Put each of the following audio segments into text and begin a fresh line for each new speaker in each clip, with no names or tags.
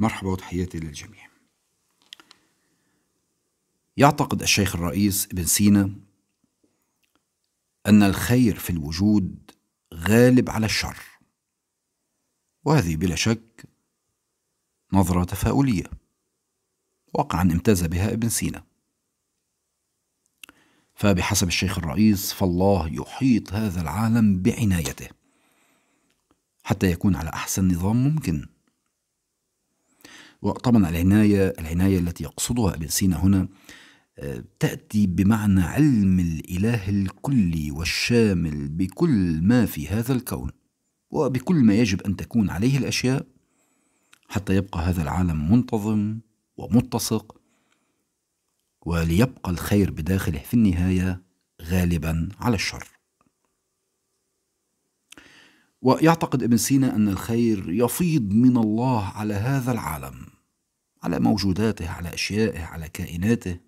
مرحبا وتحياتي للجميع يعتقد الشيخ الرئيس ابن سينا أن الخير في الوجود غالب على الشر وهذه بلا شك نظرة تفاؤلية واقعا امتاز بها ابن سينا فبحسب الشيخ الرئيس فالله يحيط هذا العالم بعنايته حتى يكون على أحسن نظام ممكن وطبعا العناية العناية التي يقصدها ابن سينا هنا آه، تأتي بمعنى علم الإله الكلي والشامل بكل ما في هذا الكون وبكل ما يجب أن تكون عليه الأشياء حتى يبقى هذا العالم منتظم ومتسق وليبقى الخير بداخله في النهاية غالبا على الشر ويعتقد ابن سينا أن الخير يفيض من الله على هذا العالم على موجوداته على أشيائه على كائناته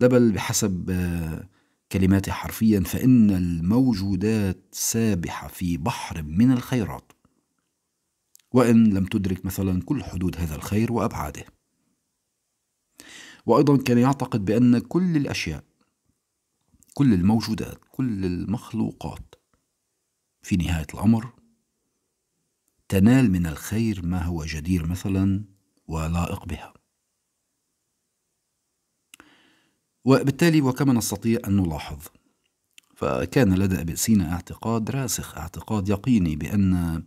لا بل بحسب آه، كلماته حرفيا فإن الموجودات سابحة في بحر من الخيرات وإن لم تدرك مثلا كل حدود هذا الخير وأبعاده وأيضا كان يعتقد بأن كل الأشياء كل الموجودات كل المخلوقات في نهايه الامر تنال من الخير ما هو جدير مثلا ولائق بها وبالتالي وكما نستطيع ان نلاحظ فكان لدى ابن سينا اعتقاد راسخ اعتقاد يقيني بان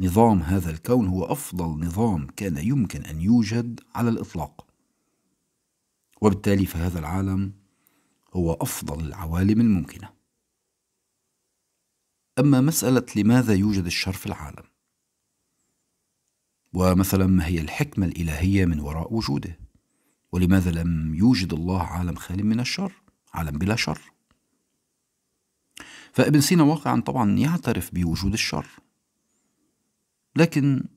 نظام هذا الكون هو افضل نظام كان يمكن ان يوجد على الاطلاق وبالتالي فهذا العالم هو افضل العوالم الممكنه أما مسألة لماذا يوجد الشر في العالم ومثلا ما هي الحكمة الإلهية من وراء وجوده ولماذا لم يوجد الله عالم خال من الشر عالم بلا شر فابن سينا واقعا طبعا يعترف بوجود الشر لكن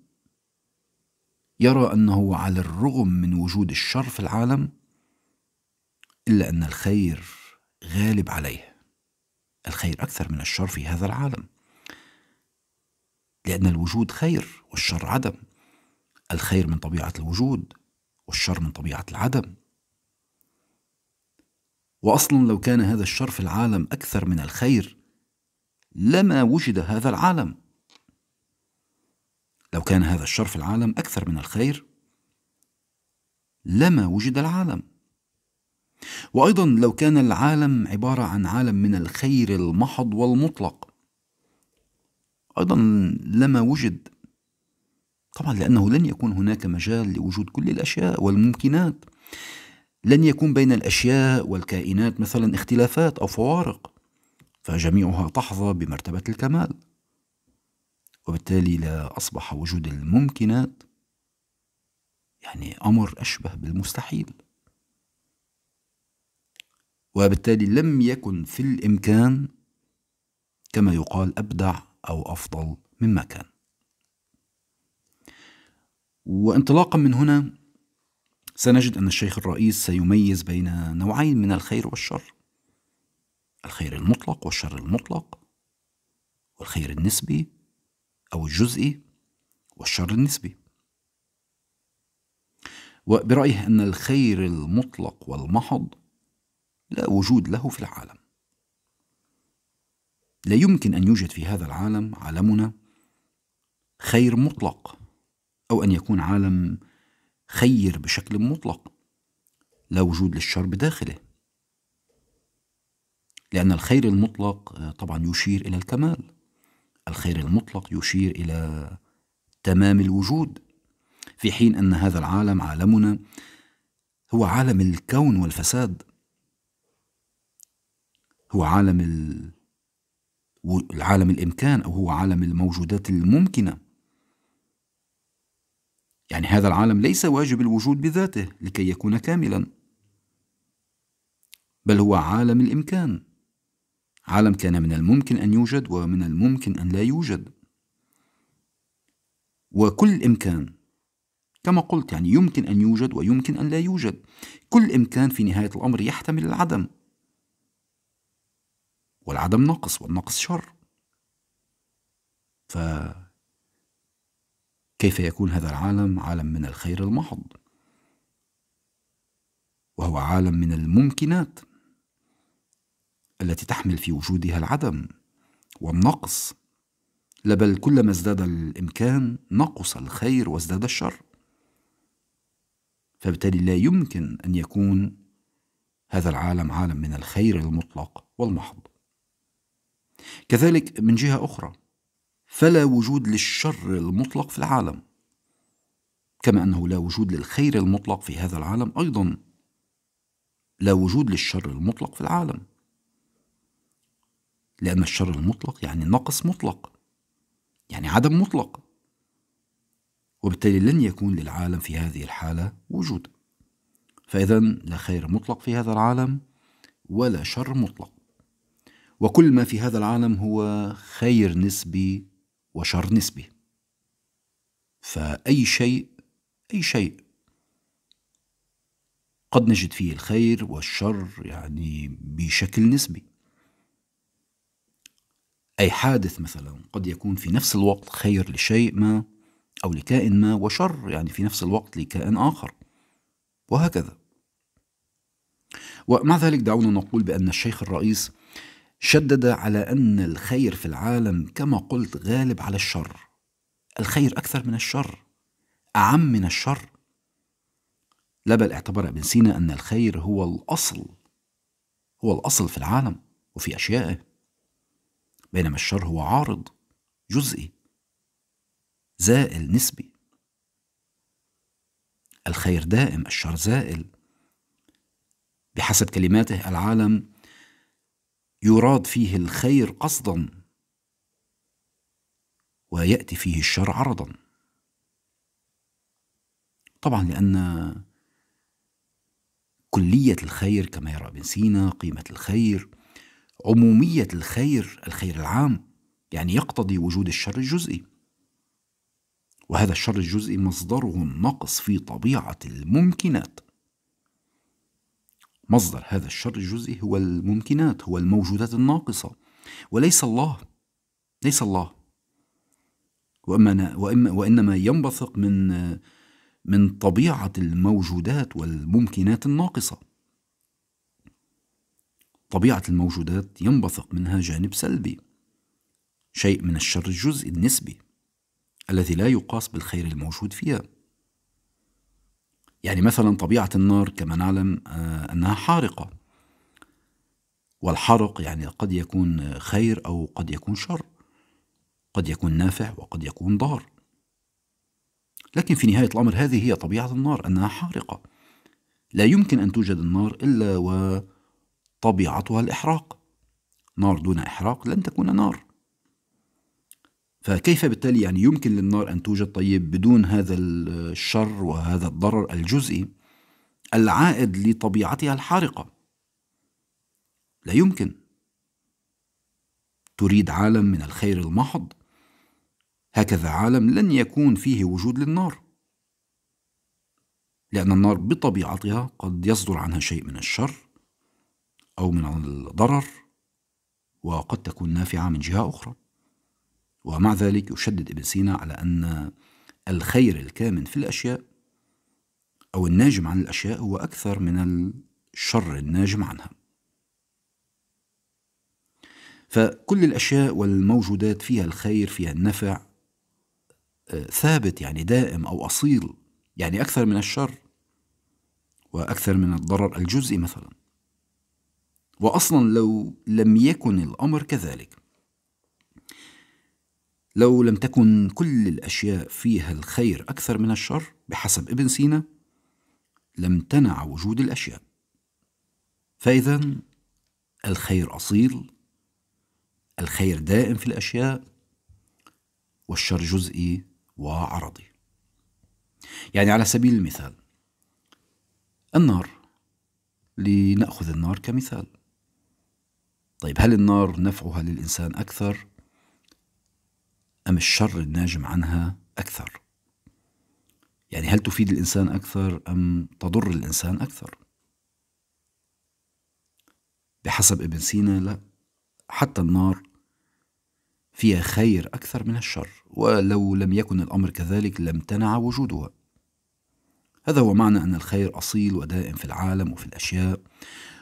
يرى انه على الرغم من وجود الشر في العالم الا ان الخير غالب عليه الخير أكثر من الشر في هذا العالم لأن الوجود خير والشر عدم الخير من طبيعة الوجود والشر من طبيعة العدم وأصلا لو كان هذا الشر في العالم أكثر من الخير لما وجد هذا العالم لو كان هذا الشر في العالم أكثر من الخير لما وجد العالم وايضا لو كان العالم عباره عن عالم من الخير المحض والمطلق ايضا لما وجد طبعا لانه لن يكون هناك مجال لوجود كل الاشياء والممكنات لن يكون بين الاشياء والكائنات مثلا اختلافات او فوارق فجميعها تحظى بمرتبه الكمال وبالتالي لا اصبح وجود الممكنات يعني امر اشبه بالمستحيل وبالتالي لم يكن في الإمكان كما يقال أبدع أو أفضل مما كان وانطلاقا من هنا سنجد أن الشيخ الرئيس سيميز بين نوعين من الخير والشر الخير المطلق والشر المطلق والخير النسبي أو الجزئي والشر النسبي وبرأيه أن الخير المطلق والمحض لا وجود له في العالم لا يمكن ان يوجد في هذا العالم عالمنا خير مطلق او ان يكون عالم خير بشكل مطلق لا وجود للشر بداخله لان الخير المطلق آه، طبعا يشير الى الكمال الخير المطلق يشير الى تمام الوجود في حين ان هذا العالم عالمنا هو عالم الكون والفساد هو عالم ال... العالم الإمكان أو هو عالم الموجودات الممكنة يعني هذا العالم ليس واجب الوجود بذاته لكي يكون كاملا بل هو عالم الإمكان عالم كان من الممكن أن يوجد ومن الممكن أن لا يوجد وكل إمكان كما قلت يعني يمكن أن يوجد ويمكن أن لا يوجد كل إمكان في نهاية الأمر يحتمل العدم والعدم ناقص والناقص شر ف كيف يكون هذا العالم عالم من الخير المحض وهو عالم من الممكنات التي تحمل في وجودها العدم والنقص لا بل كلما ازداد الامكان نقص الخير وازداد الشر فبالتالي لا يمكن ان يكون هذا العالم عالم من الخير المطلق والمحض كذلك من جهة أخرى فلا وجود للشر المطلق في العالم كما أنه لا وجود للخير المطلق في هذا العالم أيضا لا وجود للشر المطلق في العالم لأن الشر المطلق يعني نقص مطلق يعني عدم مطلق وبالتالي لن يكون للعالم في هذه الحالة وجود فإذا لا خير مطلق في هذا العالم ولا شر مطلق وكل ما في هذا العالم هو خير نسبي وشر نسبي فأي شيء أي شيء قد نجد فيه الخير والشر يعني بشكل نسبي أي حادث مثلا قد يكون في نفس الوقت خير لشيء ما أو لكائن ما وشر يعني في نفس الوقت لكائن آخر وهكذا ومع ذلك دعونا نقول بأن الشيخ الرئيس شدد على أن الخير في العالم كما قلت غالب على الشر الخير أكثر من الشر أعم من الشر لا بل اعتبر ابن سينا أن الخير هو الأصل هو الأصل في العالم وفي أشيائه بينما الشر هو عارض جزئي زائل نسبي الخير دائم الشر زائل بحسب كلماته العالم يراد فيه الخير قصدا وياتي فيه الشر عرضا طبعا لان كليه الخير كما يرى ابن سينا قيمه الخير عموميه الخير الخير العام يعني يقتضي وجود الشر الجزئي وهذا الشر الجزئي مصدره النقص في طبيعه الممكنات مصدر هذا الشر الجزئي هو الممكنات هو الموجودات الناقصة وليس الله ليس الله وإما وإما وإنما ينبثق من من طبيعة الموجودات والممكنات الناقصة طبيعة الموجودات ينبثق منها جانب سلبي شيء من الشر الجزئي النسبي الذي لا يقاس بالخير الموجود فيها يعني مثلا طبيعة النار كما نعلم آه، أنها حارقة والحرق يعني قد يكون خير أو قد يكون شر قد يكون نافع وقد يكون ضار لكن في نهاية الأمر هذه هي طبيعة النار أنها حارقة لا يمكن أن توجد النار إلا وطبيعتها الإحراق نار دون إحراق لن تكون نار فكيف بالتالي يعني يمكن للنار أن توجد طيب بدون هذا الشر وهذا الضرر الجزئي العائد لطبيعتها الحارقة لا يمكن تريد عالم من الخير المحض هكذا عالم لن يكون فيه وجود للنار لأن النار بطبيعتها قد يصدر عنها شيء من الشر أو من الضرر وقد تكون نافعة من جهة أخرى ومع ذلك يشدد ابن سينا على أن الخير الكامن في الأشياء أو الناجم عن الأشياء هو أكثر من الشر الناجم عنها فكل الأشياء والموجودات فيها الخير فيها النفع آه، ثابت يعني دائم أو أصيل يعني أكثر من الشر وأكثر من الضرر الجزئي مثلا وأصلا لو لم يكن الأمر كذلك لو لم تكن كل الأشياء فيها الخير أكثر من الشر بحسب ابن سينا لم تنع وجود الأشياء فإذا الخير أصيل الخير دائم في الأشياء والشر جزئي وعرضي يعني على سبيل المثال النار لنأخذ النار كمثال طيب هل النار نفعها للإنسان أكثر أم الشر الناجم عنها أكثر يعني هل تفيد الإنسان أكثر أم تضر الإنسان أكثر بحسب ابن سينا لا حتى النار فيها خير أكثر من الشر ولو لم يكن الأمر كذلك لامتنع وجودها هذا هو معنى أن الخير أصيل ودائم في العالم وفي الأشياء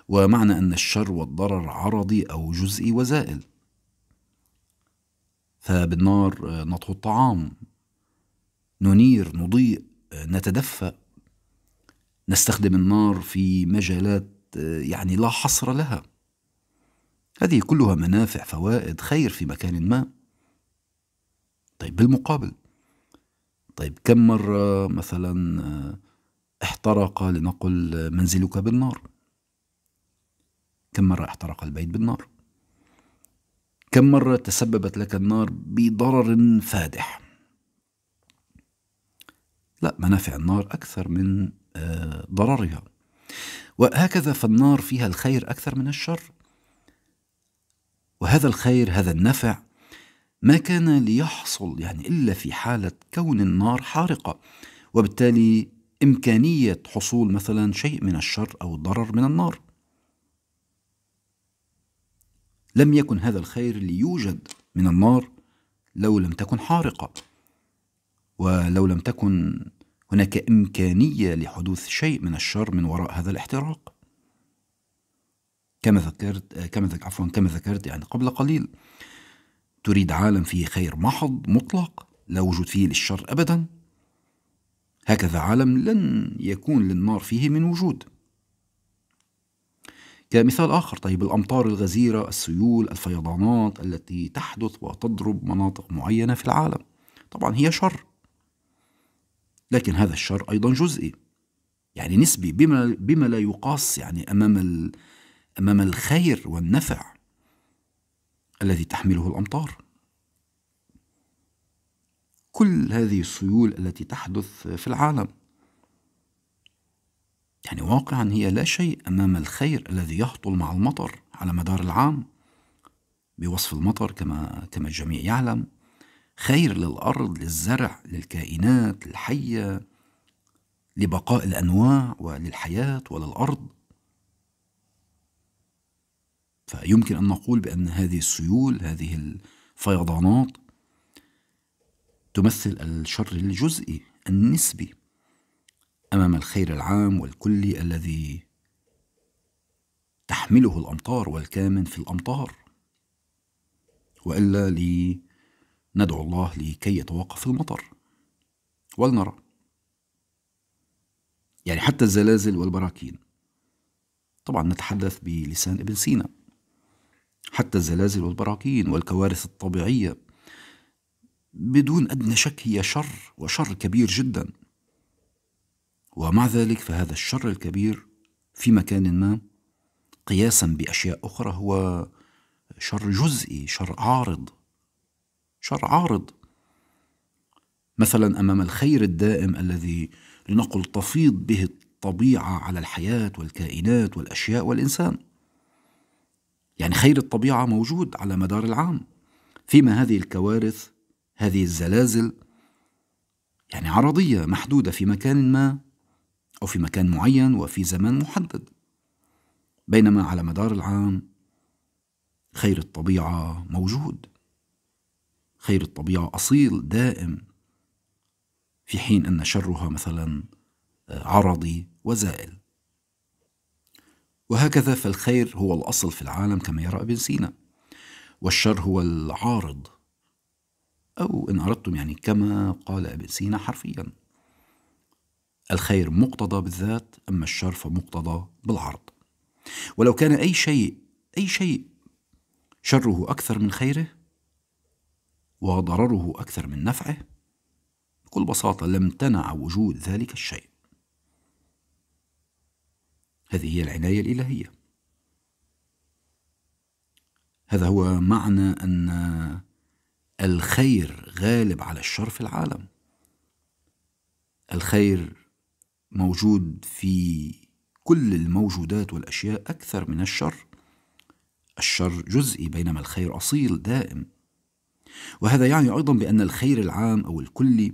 ومعنى أن الشر والضرر عرضي أو جزئي وزائل فبالنار آه، نطهو الطعام ننير نضيء آه، نتدفى نستخدم النار في مجالات آه، يعني لا حصر لها هذه كلها منافع فوائد خير في مكان ما طيب بالمقابل طيب كم مرة مثلا احترق لنقل منزلك بالنار كم مرة احترق البيت بالنار كم مرة تسببت لك النار بضرر فادح لا منافع النار أكثر من آه، ضررها وهكذا فالنار فيها الخير أكثر من الشر وهذا الخير هذا النفع ما كان ليحصل يعني إلا في حالة كون النار حارقة وبالتالي إمكانية حصول مثلا شيء من الشر أو الضرر من النار لم يكن هذا الخير ليوجد من النار لو لم تكن حارقة ولو لم تكن هناك إمكانية لحدوث شيء من الشر من وراء هذا الاحتراق كما ذكرت كما ذكرت عفوا كما ذكرت يعني قبل قليل تريد عالم فيه خير محض مطلق لا وجود فيه للشر أبدا هكذا عالم لن يكون للنار فيه من وجود كمثال آخر طيب الأمطار الغزيرة السيول الفيضانات التي تحدث وتضرب مناطق معينة في العالم طبعا هي شر لكن هذا الشر أيضا جزئي يعني نسبي بما, بما لا يقاس يعني أمام, أمام الخير والنفع الذي تحمله الأمطار كل هذه السيول التي تحدث في العالم يعني واقعا هي لا شيء أمام الخير الذي يهطل مع المطر على مدار العام بوصف المطر كما كما الجميع يعلم خير للأرض للزرع للكائنات الحية لبقاء الأنواع وللحياة وللأرض فيمكن أن نقول بأن هذه السيول هذه الفيضانات تمثل الشر الجزئي النسبي امام الخير العام والكلي الذي تحمله الامطار والكامن في الامطار والا لي ندعو الله لكي يتوقف المطر ولنرى يعني حتى الزلازل والبراكين طبعا نتحدث بلسان ابن سينا حتى الزلازل والبراكين والكوارث الطبيعيه بدون ادنى شك هي شر وشر كبير جدا ومع ذلك فهذا الشر الكبير في مكان ما قياسا باشياء اخرى هو شر جزئي شر عارض شر عارض مثلا امام الخير الدائم الذي لنقل تفيض به الطبيعه على الحياه والكائنات والاشياء والانسان يعني خير الطبيعه موجود على مدار العام فيما هذه الكوارث هذه الزلازل يعني عرضيه محدوده في مكان ما أو في مكان معين وفي زمان محدد بينما على مدار العام خير الطبيعة موجود خير الطبيعة أصيل دائم في حين أن شرها مثلا آه، عرضي وزائل وهكذا فالخير هو الأصل في العالم كما يرى ابن سينا والشر هو العارض أو إن أردتم يعني كما قال ابن سينا حرفياً الخير مقتضى بالذات أما الشر فمقتضى بالعرض ولو كان أي شيء أي شيء شره أكثر من خيره وضرره أكثر من نفعه بكل بساطة لم تنع وجود ذلك الشيء هذه هي العناية الإلهية هذا هو معنى أن الخير غالب على الشر في العالم الخير موجود في كل الموجودات والأشياء أكثر من الشر الشر جزئي بينما الخير أصيل دائم وهذا يعني أيضا بأن الخير العام أو الكلي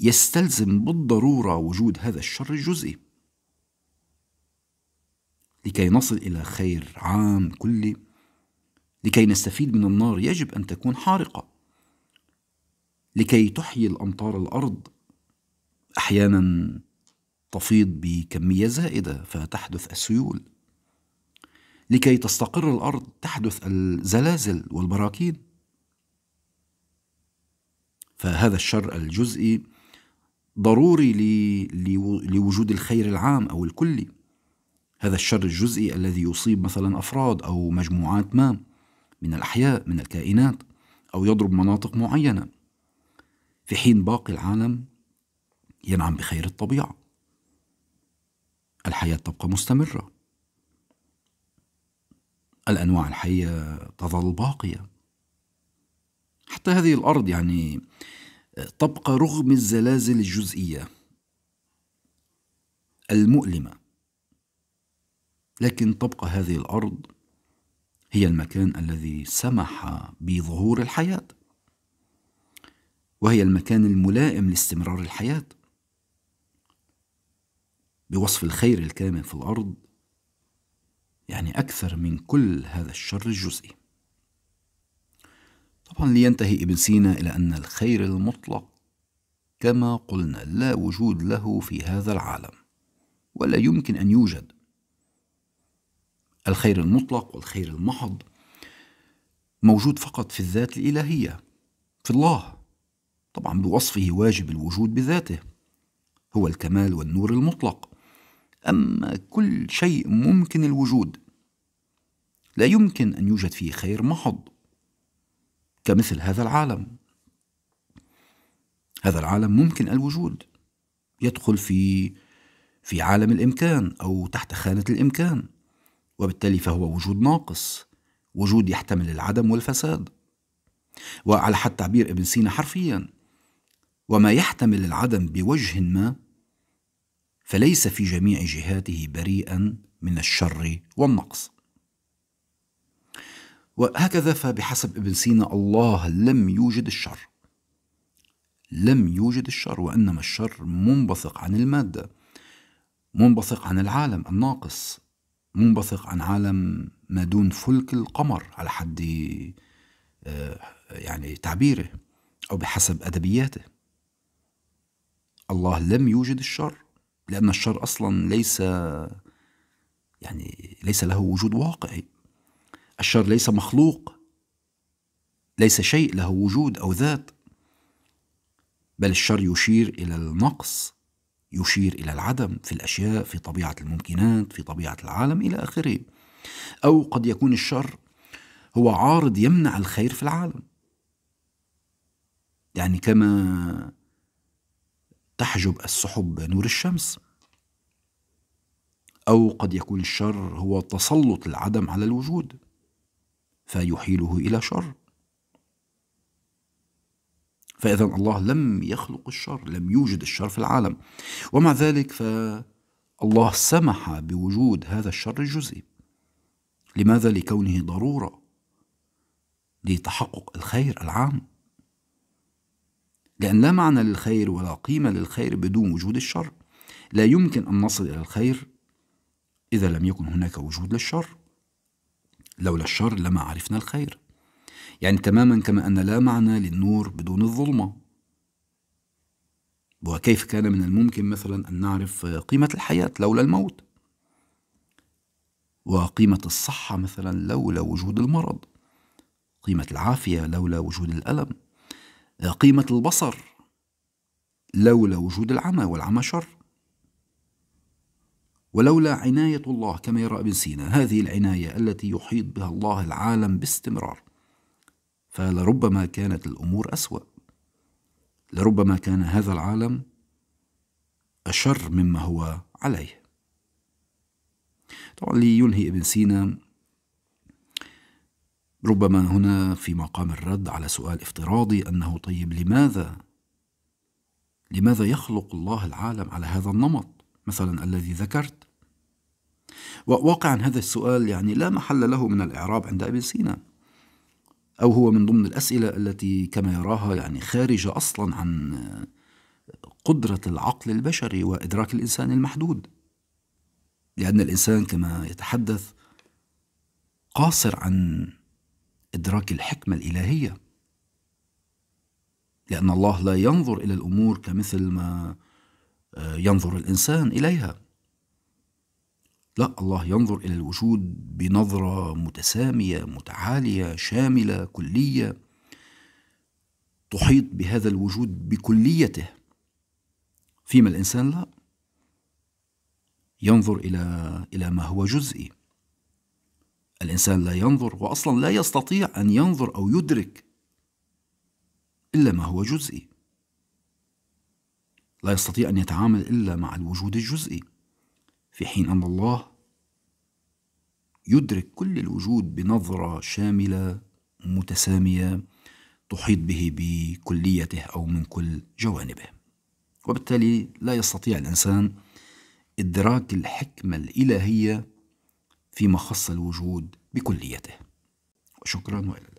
يستلزم بالضرورة وجود هذا الشر الجزئي لكي نصل إلى خير عام كلي لكي نستفيد من النار يجب أن تكون حارقة لكي تحيي الأمطار الأرض أحيانا تفيض بكمية زائدة فتحدث السيول لكي تستقر الأرض تحدث الزلازل والبراكين فهذا الشر الجزئي ضروري لوجود الخير العام أو الكلي هذا الشر الجزئي الذي يصيب مثلا أفراد أو مجموعات ما من الأحياء من الكائنات أو يضرب مناطق معينة في حين باقي العالم ينعم بخير الطبيعه الحياه تبقى مستمره الانواع الحيه تظل باقيه حتى هذه الارض يعني تبقى رغم الزلازل الجزئيه المؤلمه لكن تبقى هذه الارض هي المكان الذي سمح بظهور الحياه وهي المكان الملائم لاستمرار الحياه بوصف الخير الكامن في الأرض يعني أكثر من كل هذا الشر الجزئي طبعا لينتهي ابن سينا إلى أن الخير المطلق كما قلنا لا وجود له في هذا العالم ولا يمكن أن يوجد الخير المطلق والخير المحض موجود فقط في الذات الإلهية في الله طبعا بوصفه واجب الوجود بذاته هو الكمال والنور المطلق أما كل شيء ممكن الوجود لا يمكن أن يوجد فيه خير محض كمثل هذا العالم هذا العالم ممكن الوجود يدخل في في عالم الإمكان أو تحت خانة الإمكان وبالتالي فهو وجود ناقص وجود يحتمل العدم والفساد وعلى حد تعبير ابن سينا حرفيا وما يحتمل العدم بوجه ما فليس في جميع جهاته بريئا من الشر والنقص وهكذا فبحسب ابن سينا الله لم يوجد الشر لم يوجد الشر وانما الشر منبثق عن الماده منبثق عن العالم الناقص منبثق عن عالم ما دون فلك القمر على حد آه، يعني تعبيره او بحسب ادبياته الله لم يوجد الشر لأن الشر أصلا ليس يعني ليس له وجود واقعي الشر ليس مخلوق ليس شيء له وجود أو ذات بل الشر يشير إلى النقص يشير إلى العدم في الأشياء في طبيعة الممكنات في طبيعة العالم إلى آخره أو قد يكون الشر هو عارض يمنع الخير في العالم يعني كما تحجب السحب نور الشمس او قد يكون الشر هو تسلط العدم على الوجود فيحيله الى شر فاذا الله لم يخلق الشر لم يوجد الشر في العالم ومع ذلك فالله سمح بوجود هذا الشر الجزئي لماذا لكونه ضروره لتحقق الخير العام لأن لا معنى للخير ولا قيمة للخير بدون وجود الشر لا يمكن أن نصل إلى الخير إذا لم يكن هناك وجود للشر لولا الشر لما عرفنا الخير يعني تماما كما أن لا معنى للنور بدون الظلمة وكيف كان من الممكن مثلا أن نعرف قيمة الحياة لولا الموت وقيمة الصحة مثلا لولا وجود المرض قيمة العافية لولا وجود الألم قيمة البصر لولا وجود العمى والعمى شر ولولا عناية الله كما يرى ابن سينا هذه العناية التي يحيط بها الله العالم باستمرار فلربما كانت الأمور أسوأ لربما كان هذا العالم أشر مما هو عليه طبعا لينهي ابن سينا ربما هنا في مقام الرد على سؤال افتراضي انه طيب لماذا لماذا يخلق الله العالم على هذا النمط مثلا الذي ذكرت وواقعا هذا السؤال يعني لا محل له من الإعراب عند ابن سينا أو هو من ضمن الأسئلة التي كما يراها يعني خارجة أصلا عن قدرة العقل البشري وإدراك الإنسان المحدود لأن الإنسان كما يتحدث قاصر عن إدراك الحكمة الإلهية لأن الله لا ينظر إلى الأمور كمثل ما آه، ينظر الإنسان إليها لا الله ينظر إلى الوجود بنظرة متسامية متعالية شاملة كلية تحيط بهذا الوجود بكليته فيما الإنسان لا ينظر إلى إلى ما هو جزئي الإنسان لا ينظر وأصلا لا يستطيع أن ينظر أو يدرك إلا ما هو جزئي لا يستطيع أن يتعامل إلا مع الوجود الجزئي في حين أن الله يدرك كل الوجود بنظرة شاملة متسامية تحيط به بكليته أو من كل جوانبه وبالتالي لا يستطيع الإنسان إدراك الحكمة الإلهية فيما خص الوجود بكليته شكرا والى